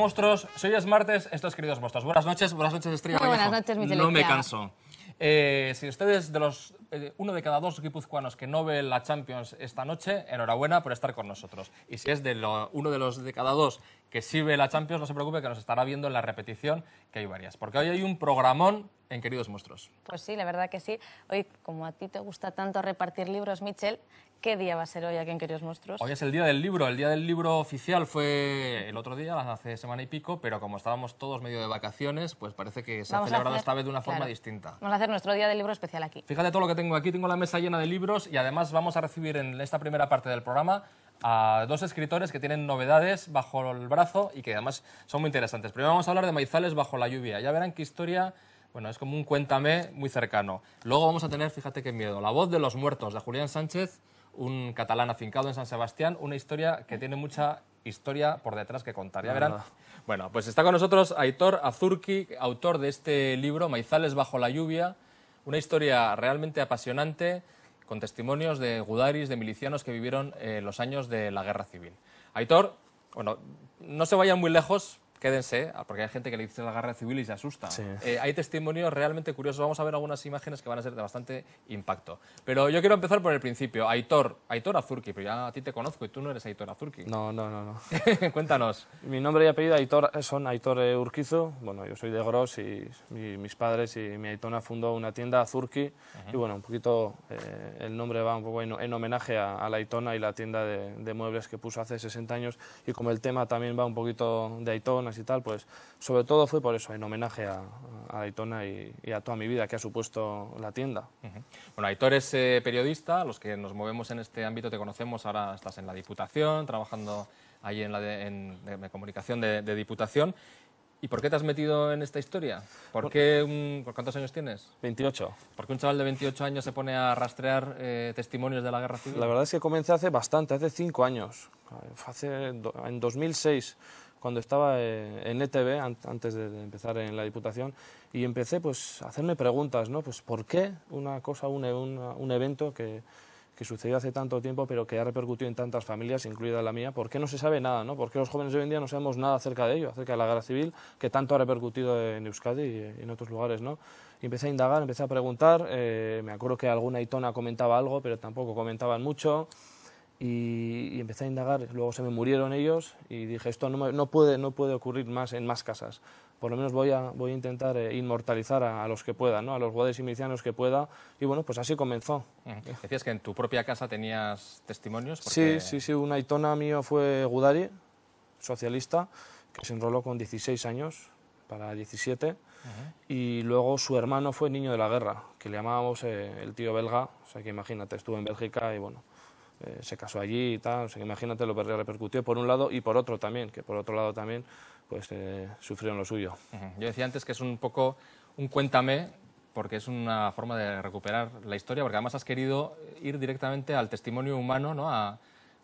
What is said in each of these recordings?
monstruos, soy es martes, estos queridos monstruos. Buenas noches, buenas noches, Estrella No me canso. Eh, si ustedes de los eh, uno de cada dos guipuzcoanos que no ve la Champions esta noche, enhorabuena por estar con nosotros. Y si es de uno de los de cada dos que sí la Champions, no se preocupe que nos estará viendo en la repetición, que hay varias. Porque hoy hay un programón en Queridos Monstruos. Pues sí, la verdad que sí. Hoy, como a ti te gusta tanto repartir libros, Michel, ¿qué día va a ser hoy aquí en Queridos Monstruos? Hoy es el día del libro. El día del libro oficial fue el otro día, hace semana y pico, pero como estábamos todos medio de vacaciones, pues parece que se ha celebrado esta vez de una forma distinta. Vamos a hacer nuestro día del libro especial aquí. Fíjate todo lo que tengo aquí. Tengo la mesa llena de libros y además vamos a recibir en esta primera parte del programa a dos escritores que tienen novedades bajo el brazo y que además son muy interesantes. Primero vamos a hablar de Maizales bajo la lluvia. Ya verán qué historia, bueno, es como un cuéntame muy cercano. Luego vamos a tener, fíjate qué miedo, La voz de los muertos de Julián Sánchez, un catalán afincado en San Sebastián, una historia que tiene mucha historia por detrás que contar. Ya ah. verán. Bueno, pues está con nosotros Aitor Azurki, autor de este libro Maizales bajo la lluvia, una historia realmente apasionante con testimonios de gudaris, de milicianos que vivieron eh, los años de la guerra civil. Aitor, bueno, no se vayan muy lejos quédense, ah, porque hay gente que le dice la guerra civil y se asusta. Eh, hay testimonios realmente curiosos. Vamos a ver algunas imágenes que van a ser de bastante impacto. Pero yo quiero empezar por el principio. Aitor, Aitor Azurki, pero ya a ti te conozco y tú no eres Aitor Azurki. No, no, no. no. Cuéntanos. Mi nombre y apellido Aitor, eh, son Aitor eh, Urquizo. Bueno, yo soy de Gros y mis padres y mi Aitona fundó una tienda Azurki. Y bueno, un poquito el nombre va un poco en, homenaje a, la Aitona y la tienda de, de muebles que puso hace 60 años. Y como el tema también va un poquito de Aitona, y tal, pues sobre todo fue por eso, en homenaje a, Aitona y, a toda mi vida que ha supuesto la tienda. Bueno, Aitor es eh, periodista, los que nos movemos en este ámbito te conocemos, ahora estás en la Diputación, trabajando ahí en la comunicación de, Diputación. ¿Y por qué te has metido en esta historia? ¿Por, qué, cuántos años tienes? 28. ¿Por qué un chaval de 28 años se pone a rastrear eh, testimonios de la guerra civil? La verdad es que comencé hace bastante, hace 5 años, eh, hace en 2006 cuando estaba eh, en ETB, antes de empezar en la Diputación, y empecé pues, a hacerme preguntas, ¿no? Pues, ¿por qué una cosa, un, e-, un, evento que, sucedió hace tanto tiempo, pero que ha repercutido en tantas familias, incluida la mía, ¿por qué no se sabe nada? ¿Por qué los jóvenes de hoy en día no sabemos nada acerca de ello, acerca de la guerra civil, que tanto ha repercutido en Euskadi y en otros lugares? ¿no? empecé a indagar, empecé a preguntar, eh, me acuerdo que alguna itona comentaba algo, pero tampoco comentaban mucho y, empecé a indagar. Luego se me murieron ellos y dije, esto no, puede, no puede ocurrir más en más casas. Por lo menos voy a, intentar eh, inmortalizar a, los que pueda, ¿no? a los guardias y milicianos que pueda. Y bueno, pues así comenzó. Mm. Decías que en tu propia casa tenías testimonios. Sí, sí, sí. Una aitona mío fue Gudari, socialista, que se enroló con 16 años para 17. Y luego su hermano fue niño de la guerra, que le llamábamos eh, el tío belga. O sea que imagínate, estuvo en Bélgica y bueno, eh, se casó allí y tal, imagínate lo que repercutió por un lado y por otro también, que por otro lado también pues eh, sufrieron lo suyo. Yo decía antes que es un poco un cuéntame, porque es una forma de recuperar la historia, porque además has querido ir directamente al testimonio humano, ¿no? a,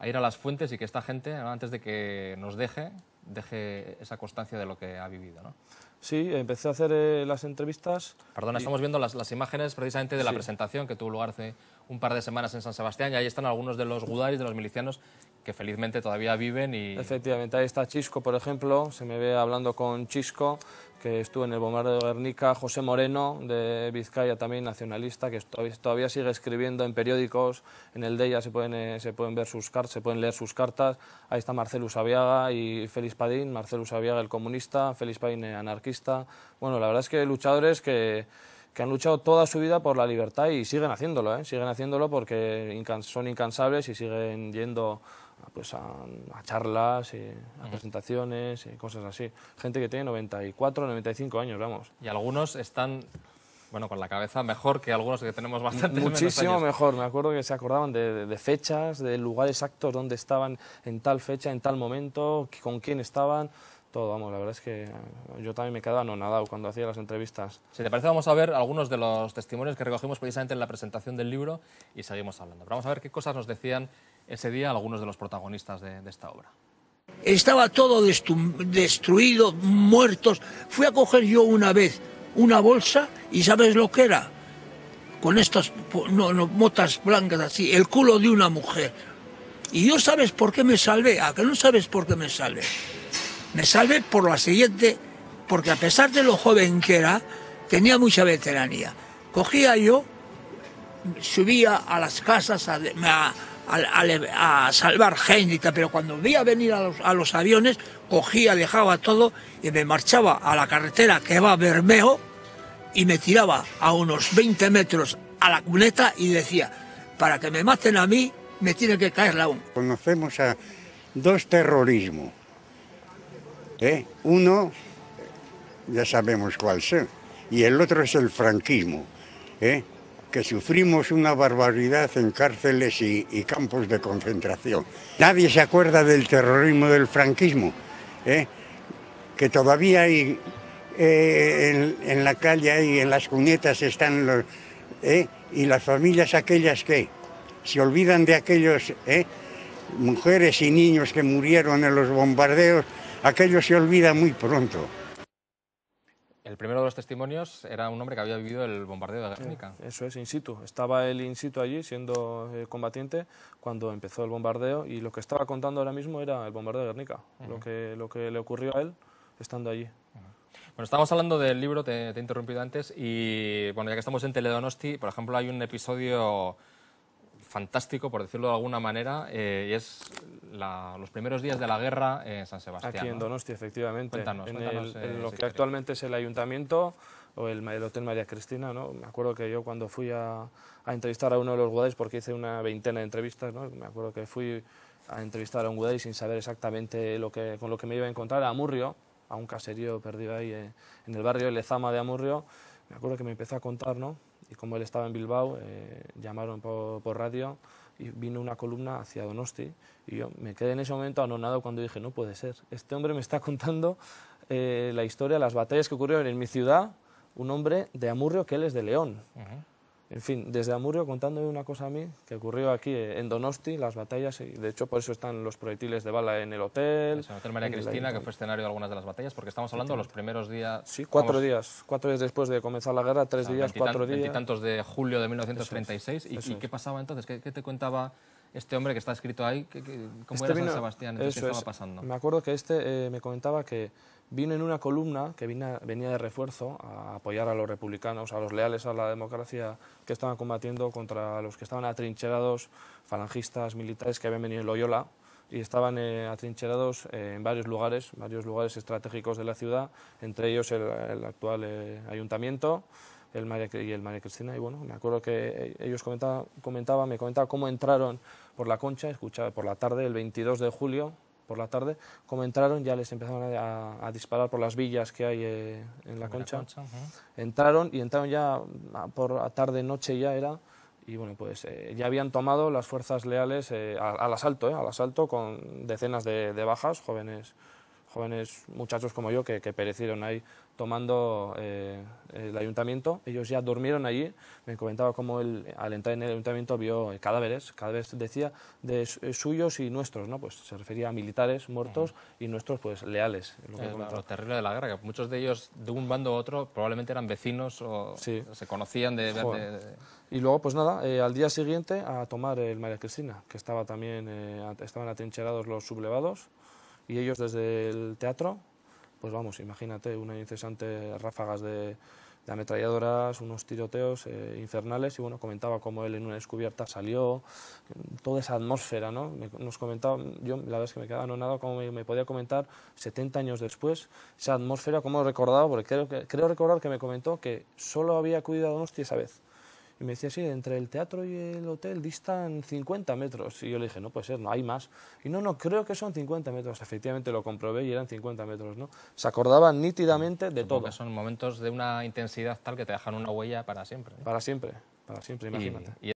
ir a las fuentes y que esta gente, antes de que nos deje, deje esa constancia de lo que ha vivido. Sí, empecé a hacer eh, las entrevistas. Perdona, estamos viendo las, imágenes precisamente de la presentación que tuvo lugar hace un par de semanas en San Sebastián y ahí están algunos de los gudaris, de los milicianos que felizmente todavía viven y... Efectivamente, ahí está Chisco, por ejemplo, se me ve hablando con Chisco, que estuvo en el bombardeo de Guernica, José Moreno, de Vizcaya también, nacionalista, que todavía sigue escribiendo en periódicos, en el de ella se pueden, eh, se pueden ver sus cartas, se pueden leer sus cartas, ahí está Marcelo Sabiaga y Félix Padín, Marcelo Sabiaga el comunista, Félix Padín el anarquista, bueno, la verdad es que luchadores que que han luchado toda su vida por la libertad y siguen haciéndolo, ¿eh? siguen haciéndolo porque son incansables y siguen yendo pues, a, charlas, y eh, a presentaciones y eh, cosas así. Gente que tiene 94, 95 años, vamos. Y algunos están bueno, con la cabeza mejor que algunos que tenemos bastante Muchísimo mejor. Me acuerdo que se acordaban de, de, fechas, de lugares exactos donde estaban en tal fecha, en tal momento, con quién estaban todo, vamos, la verdad es que eh, yo también me quedaba anonadado cuando hacía las entrevistas. Si te parece, vamos a ver algunos de los testimonios que recogimos precisamente en la presentación del libro y seguimos hablando. Pero vamos a ver qué cosas nos decían ese día algunos de los protagonistas de, esta obra. Estaba todo destruido, muertos. Fui a coger yo una vez una bolsa y ¿sabes lo que era? Con estas no, motas blancas así, el culo de una mujer. Y yo sabes por qué me salvé, a ah, que no sabes por qué me salvé me salvé por la siguiente, porque a pesar de lo joven que era, tenía mucha veteranía. Cogía yo, subía a las casas a, salvar gente, pero cuando veía venir a los, a los aviones, cogía, dejaba todo y me marchaba a la carretera que va a Bermeo y me tiraba a unos 20 metros a la cuneta y decía, para que me maten a mí, me tiene que caer la UN. Conocemos a dos terrorismos ¿Eh? Uno, ya sabemos cuál es, y el otro es el franquismo, ¿eh? que sufrimos una barbaridad en cárceles y, campos de concentración. Nadie se acuerda del terrorismo del franquismo, ¿eh? que todavía hay en, la calle y en las cuñetas están los... Y las familias aquellas que se olvidan de aquellos mujeres y niños que murieron en los bombardeos, aquello se olvida muy pronto. El primero de los testimonios era un hombre que había vivido el bombardeo de Guernica. Eso es, in situ. Estaba él in situ allí, siendo eh, combatiente, cuando empezó el bombardeo y lo que estaba contando ahora mismo era el bombardeo de Guernica, lo, que, lo que le ocurrió a él estando allí. Bueno, estábamos hablando del libro, te, te, he interrumpido antes, y bueno, ya que estamos en Teledonosti, por ejemplo, hay un episodio fantástico, por decirlo de alguna manera, eh, y es los primeros días de la guerra en San Sebastián. Aquí en Donostia, efectivamente. en, lo eh, que actualmente es el ayuntamiento o el, Hotel María Cristina, ¿no? Me acuerdo que yo cuando fui a, entrevistar a uno de los guadays, porque hice una veintena de entrevistas, ¿no? Me acuerdo que fui a entrevistar a un guday sin saber exactamente con lo que me iba a encontrar, a Amurrio, a un caserío perdido ahí eh, en el barrio Lezama de Amurrio. Me acuerdo que me empezó a contar, ¿no? y como él estaba en Bilbao, eh, llamaron por, radio y vino una columna hacia Donosti y yo me quedé en ese momento anonado cuando dije, no puede ser, este hombre me está contando eh, la historia, de las batallas que ocurrieron en mi ciudad, un hombre de Amurrio que él es de León. En fin, desde Amurio, contándome una cosa a mí que ocurrió aquí en Donosti, las batallas, y de hecho por eso están los proyectiles de bala en el hotel. En el Hotel María Cristina, que fue escenario de algunas de las batallas, porque estamos hablando de los primeros días. Sí, cuatro días, cuatro días después de comenzar la guerra, tres días, cuatro días. Veintitantos de julio de 1936. ¿Y, qué pasaba entonces? ¿Qué, te contaba este hombre que está escrito ahí, ¿cómo este era San Sebastián? Entonces, eso ¿Qué estaba pasando? Me acuerdo que este eh, me comentaba que vino en una columna que venía de refuerzo a apoyar a los republicanos, a los leales a la democracia que estaban combatiendo contra los que estaban atrincherados, falangistas, militares que habían venido en Loyola y estaban eh, atrincherados eh, en varios lugares, varios lugares estratégicos de la ciudad, entre ellos el actual ayuntamiento el María, y el María Cristina. Y bueno, me acuerdo que eh, ellos comentaban, comentaba, me comentaba cómo entraron por la concha, escuchaba por la tarde, el 22 de julio, por la tarde, como entraron ya les empezaron a, disparar por las villas que hay eh, en la concha. Entraron y entraron ya por la tarde, noche ya era, y bueno, pues eh, ya habían tomado las fuerzas leales al, asalto, al asalto con decenas de bajas, jóvenes jóvenes muchachos como yo que, perecieron ahí tomando eh, el ayuntamiento. Ellos ya durmieron allí. Me comentaba cómo el al entrar en el ayuntamiento vio cadáveres, cadáveres decía de eh, suyos y nuestros, ¿no? Pues se refería a militares muertos y nuestros pues leales. Lo, que eh, terrible de la guerra, que muchos de ellos de un bando u otro probablemente eran vecinos o se conocían de, Y luego pues nada, al día siguiente a tomar el María Cristina, que estaba también, estaban atrincherados los sublevados y ellos desde el teatro, pues vamos, imagínate una incesantes ráfagas de, ametralladoras, unos tiroteos eh, infernales y bueno, comentaba cómo él en una descubierta salió, toda esa atmósfera, ¿no? nos comentaba, yo la verdad es que me quedaba anonado cómo me, podía comentar 70 años después esa atmósfera, cómo recordaba, porque creo, que, creo recordar que me comentó que solo había cuidado a Donosti a vez. Y me decía, sí, entre el teatro y el hotel distan 50 metros. Y yo le dije, no puede ser, no hay más. Y no, no, creo que son 50 metros. Efectivamente lo comprobé y eran 50 metros, ¿no? Se acordaba nítidamente de todo. son momentos de una intensidad tal que te dejan una huella para siempre. Para siempre, para siempre, imagínate.